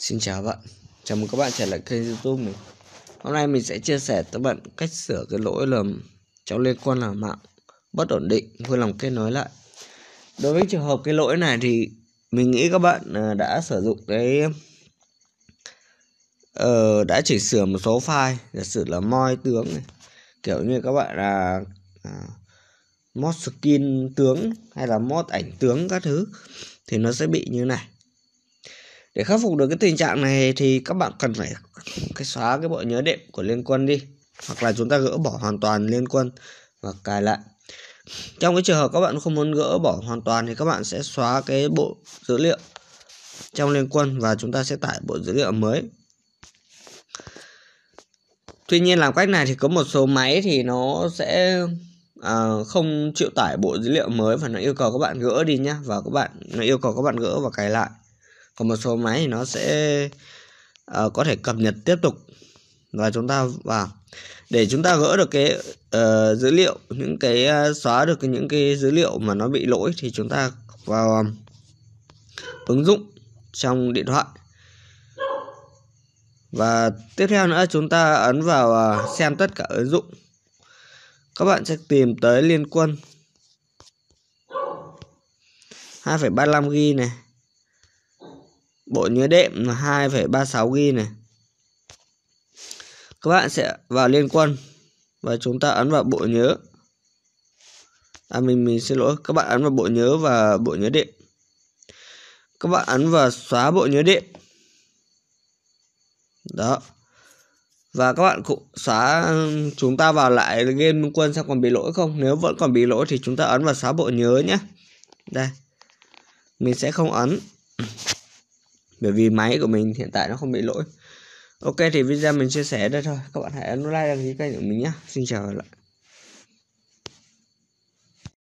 Xin chào bạn, chào mừng các bạn trở lại kênh youtube mình Hôm nay mình sẽ chia sẻ tới bạn cách sửa cái lỗi lầm trong liên quan là mạng bất ổn định vui lòng kết nối lại Đối với trường hợp cái lỗi này thì mình nghĩ các bạn à, đã sử dụng cái uh, đã chỉnh sửa một số file giả sử là moi tướng này. kiểu như các bạn là uh, mod skin tướng hay là mod ảnh tướng các thứ thì nó sẽ bị như này để khắc phục được cái tình trạng này thì các bạn cần phải cái xóa cái bộ nhớ đệm của liên quân đi hoặc là chúng ta gỡ bỏ hoàn toàn liên quân và cài lại trong cái trường hợp các bạn không muốn gỡ bỏ hoàn toàn thì các bạn sẽ xóa cái bộ dữ liệu trong liên quân và chúng ta sẽ tải bộ dữ liệu mới tuy nhiên làm cách này thì có một số máy thì nó sẽ à, không chịu tải bộ dữ liệu mới và nó yêu cầu các bạn gỡ đi nhá và các bạn nó yêu cầu các bạn gỡ và cài lại còn một số máy thì nó sẽ uh, có thể cập nhật tiếp tục và chúng ta vào để chúng ta gỡ được cái uh, dữ liệu những cái uh, xóa được những cái dữ liệu mà nó bị lỗi thì chúng ta vào um, ứng dụng trong điện thoại và tiếp theo nữa chúng ta ấn vào uh, xem tất cả ứng dụng các bạn sẽ tìm tới liên quân 2,35 ghi này bộ nhớ đệm là 2,36 g này các bạn sẽ vào liên quân và chúng ta ấn vào bộ nhớ à mình mình xin lỗi các bạn ấn vào bộ nhớ và bộ nhớ đệm các bạn ấn vào xóa bộ nhớ đệm đó và các bạn cũng xóa chúng ta vào lại game Minh Quân xem còn bị lỗi không nếu vẫn còn bị lỗi thì chúng ta ấn vào xóa bộ nhớ nhé đây mình sẽ không ấn bởi vì máy của mình hiện tại nó không bị lỗi ok thì video mình chia sẻ đây thôi các bạn hãy ấn like đăng ký kênh của mình nhé xin chào lại